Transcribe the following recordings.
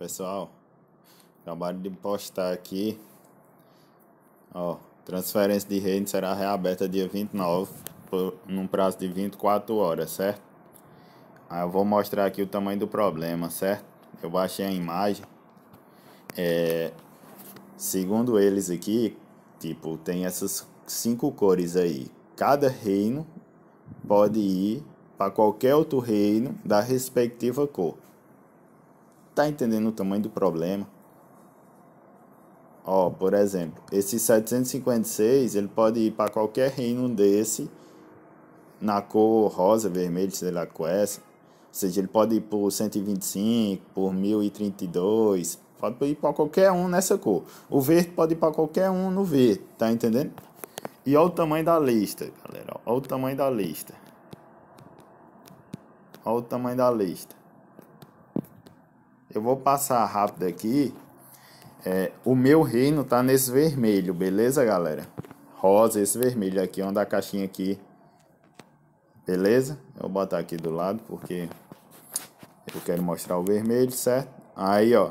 pessoal. Acabaram de postar aqui. Ó, transferência de rede será reaberta dia 29, por, num prazo de 24 horas, certo? Aí eu vou mostrar aqui o tamanho do problema, certo? Eu baixei a imagem. É, segundo eles aqui, tipo, tem essas cinco cores aí. Cada reino pode ir para qualquer outro reino da respectiva cor está entendendo o tamanho do problema. Ó, por exemplo, esse 756 ele pode ir para qualquer reino desse na cor rosa, vermelho, sei lá qual é essa. Ou seja, ele pode ir por 125, por 1032, pode ir para qualquer um nessa cor. O verde pode ir para qualquer um no verde, tá entendendo? E olha o tamanho da lista, galera. Olha o tamanho da lista. Olha o tamanho da lista. Eu vou passar rápido aqui. É, o meu reino tá nesse vermelho, beleza, galera? Rosa, esse vermelho aqui, onde a caixinha aqui. Beleza? Eu vou botar aqui do lado, porque eu quero mostrar o vermelho, certo? Aí, ó.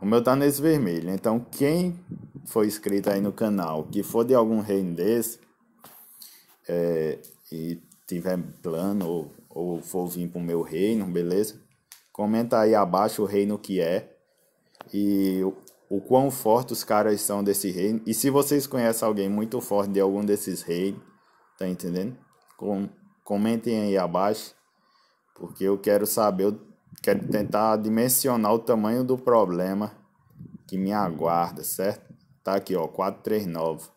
O meu tá nesse vermelho. Então, quem foi inscrito aí no canal, que for de algum reino desse, é, e tiver plano ou, ou for vir pro meu reino, beleza? Comenta aí abaixo o reino que é e o, o quão forte os caras são desse reino. E se vocês conhecem alguém muito forte de algum desses reinos, tá entendendo? Com, comentem aí abaixo, porque eu quero saber, eu quero tentar dimensionar o tamanho do problema que me aguarda, certo? Tá aqui, ó, 439.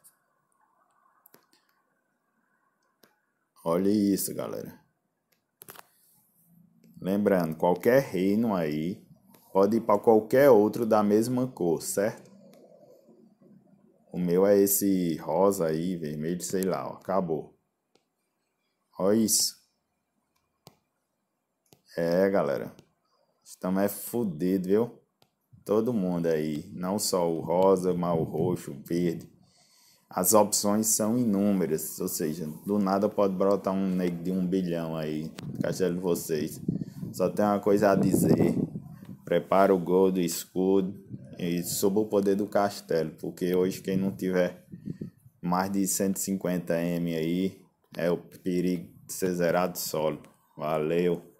Olha isso, galera. Lembrando, qualquer reino aí pode ir para qualquer outro da mesma cor, certo? O meu é esse rosa aí, vermelho, sei lá, ó, acabou. Olha isso. É, galera. Estamos é fudido, viu? Todo mundo aí. Não só o rosa, mas o roxo, o verde. As opções são inúmeras. Ou seja, do nada pode brotar um negro de um bilhão aí. Castelo de vocês. Só tenho uma coisa a dizer. Prepara o gol do escudo e sob o poder do castelo, porque hoje quem não tiver mais de 150 M aí é o perigo de ser zerado solo. Valeu!